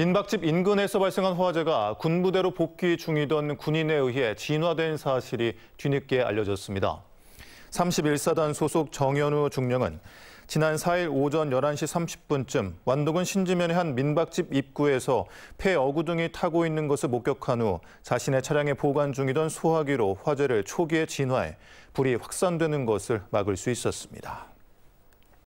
민박집 인근에서 발생한 화재가 군부대로 복귀 중이던 군인에 의해 진화된 사실이 뒤늦게 알려졌습니다. 31사단 소속 정현우 중령은 지난 4일 오전 11시 30분쯤 완도군 신지면의 한 민박집 입구에서 폐 어구등이 타고 있는 것을 목격한 후 자신의 차량에 보관 중이던 소화기로 화재를 초기에 진화해 불이 확산되는 것을 막을 수 있었습니다.